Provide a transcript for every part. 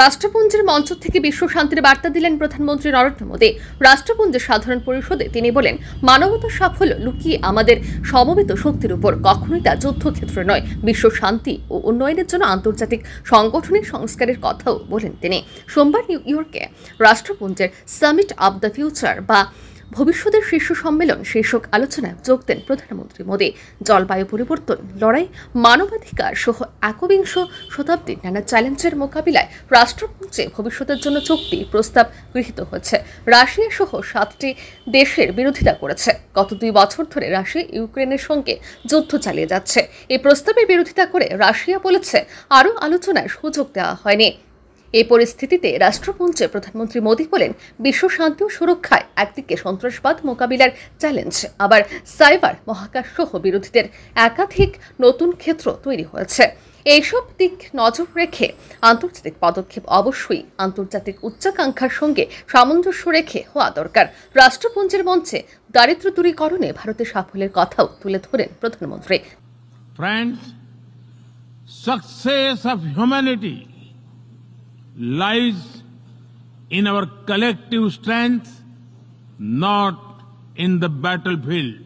রাষ্ট্রপুঞ্জের মঞ্চ থেকে বিশ্ব শান্তির বার্তা দিলেন প্রধানমন্ত্রী নরেন্দ্র মোদী রাষ্ট্রপুঞ্জের সাধারণ পরিষদে তিনি বলেন মানবতার সাফল্য লুকিয়ে আমাদের সমবেত শক্তির উপর কখনোই তা যুদ্ধক্ষেত্র নয় বিশ্ব শান্তি ও উন্নয়নের জন্য আন্তর্জাতিক সংগঠনের সংস্কারের কথাও বলেন তিনি সোমবার নিউ ইয়র্কে রাষ্ট্রপুঞ্জের সামিট অব দ্য ফিউচার বা ভবিষ্যতের শীর্ষ সম্মেলন শীর্ষক আলোচনায় যোগ দেন প্রধানমন্ত্রী মোদী জলবায়ু পরিবর্তন লড়াই মানবাধিকার সহ একবিংশ শতাব্দীর নানা চ্যালেঞ্জের মোকাবিলায় রাষ্ট্রপুঞ্জে ভবিষ্যতের জন্য চুক্তি প্রস্তাব গৃহীত হয়েছে রাশিয়া সহ সাতটি দেশের বিরোধিতা করেছে গত দুই বছর ধরে রাশিয়া ইউক্রেনের সঙ্গে যুদ্ধ চালিয়ে যাচ্ছে এই প্রস্তাবের বিরোধিতা করে রাশিয়া বলেছে আরও আলোচনায় সুযোগ দেওয়া হয়নি এই পরিস্থিতিতে রাষ্ট্রমঞ্চে প্রধানমন্ত্রী মোদী বলেন বিশ্ব শান্তি ও সুরক্ষায় একদিকে সন্ত্রাসবাদ মোকাবিলার চ্যালেঞ্জ আবার সাইবার মহাকাশ সহ বিরোধীদের একাধিক নতুন ক্ষেত্র তৈরি হয়েছে এইসব দিক নজর রেখে আন্তর্জাতিক পদক্ষেপ অবশ্যই আন্তর্জাতিক উচ্চাকাঙ্ক্ষার সঙ্গে সামঞ্জস্য রেখে হওয়া দরকার রাষ্ট্রপুঞ্জের মঞ্চে দারিদ্র দূরীকরণে ভারতের সাফল্যের কথাও তুলে ধরেন প্রধানমন্ত্রী friends success of humanity lies in our collective strength, not in the battlefield.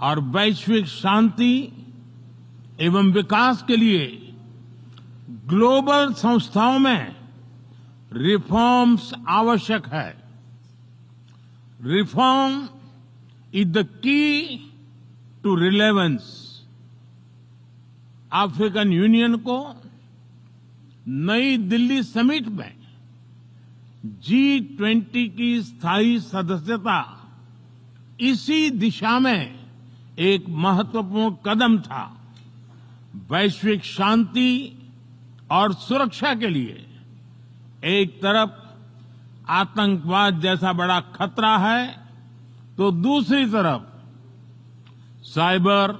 और वैश्विक शांति एवं विकास के लिए ग्लोबल संस्थाओं में रिफॉर्म्स आवश्यक है reform is the key to relevance African Union को नई दिल्ली समिट में जी ट्वेंटी की स्थायी सदस्यता इसी दिशा में एक महत्वपूर्ण कदम था वैश्विक शांति और सुरक्षा के लिए एक तरफ आतंकवाद जैसा बड़ा खतरा है तो दूसरी तरफ साइबर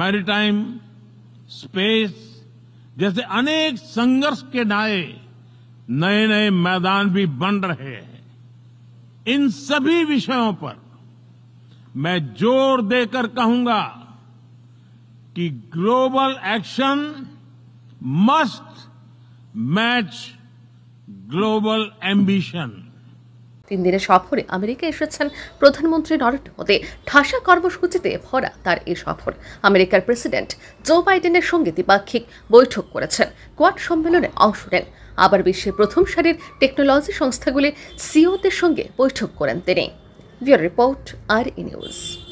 मैरिटाइम स्पेस जैसे अनेक संघर्ष के नाये नए नए मैदान भी बन रहे हैं इन सभी विषयों पर मैं जोर देकर कहूंगा कि global action must match global ambition তিন দিনের সফরে আমেরিকা এসেছেন প্রধানমন্ত্রী নরেন্দ্র মোদী ঠাসা কর্মসূচিতে ভরা তার এই সফর আমেরিকার প্রেসিডেন্ট জো বাইডেনের সঙ্গে দ্বিপাক্ষিক বৈঠক করেছেন কোয়াড সম্মেলনে অংশ নেন আবার বিশ্বের প্রথম সারির টেকনোলজি সংস্থাগুলি সিওদের সঙ্গে বৈঠক করেন তিনি রিপোর্ট আর ই নিউজ